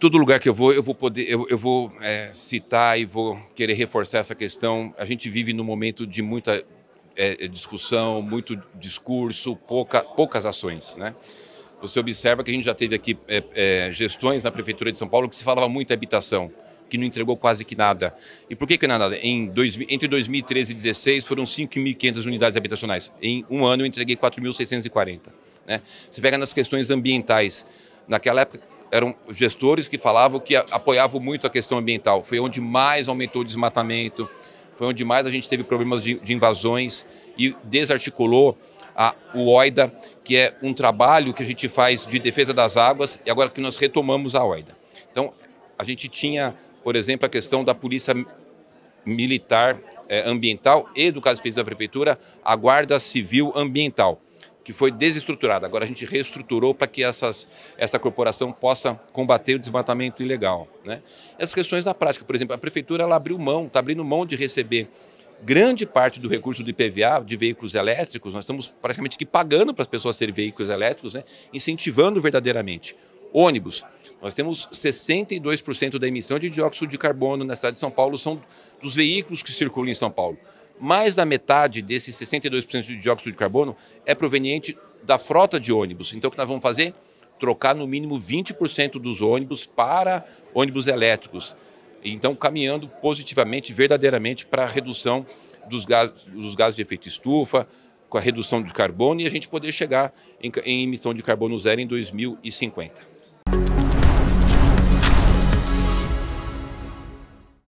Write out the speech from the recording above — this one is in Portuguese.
todo lugar que eu vou, eu vou poder, eu, eu vou é, citar e vou querer reforçar essa questão. A gente vive num momento de muita é, é discussão, muito discurso, pouca, poucas ações, né? Você observa que a gente já teve aqui é, é, gestões na prefeitura de São Paulo que se falava muito em habitação, que não entregou quase que nada. E por que que não é nada? Em dois, entre 2013 e 2016 foram 5.500 unidades habitacionais. Em um ano eu entreguei 4.640. Né? Você pega nas questões ambientais. Naquela época eram gestores que falavam que apoiavam muito a questão ambiental. Foi onde mais aumentou o desmatamento, foi onde mais a gente teve problemas de, de invasões e desarticulou a, o OIDA, que é um trabalho que a gente faz de defesa das águas e agora que nós retomamos a OIDA. Então, a gente tinha, por exemplo, a questão da polícia militar eh, ambiental e, do caso específico da prefeitura, a guarda civil ambiental que foi desestruturada. Agora a gente reestruturou para que essas, essa corporação possa combater o desmatamento ilegal. Né? Essas questões da prática, por exemplo, a prefeitura ela abriu mão, está abrindo mão de receber grande parte do recurso do IPVA de veículos elétricos. Nós estamos praticamente que pagando para as pessoas serem veículos elétricos, né? incentivando verdadeiramente. Ônibus. Nós temos 62% da emissão de dióxido de carbono na cidade de São Paulo são dos veículos que circulam em São Paulo mais da metade desses 62% de dióxido de carbono é proveniente da frota de ônibus. Então, o que nós vamos fazer? Trocar no mínimo 20% dos ônibus para ônibus elétricos. Então, caminhando positivamente, verdadeiramente, para a redução dos gases, dos gases de efeito estufa, com a redução de carbono e a gente poder chegar em, em emissão de carbono zero em 2050.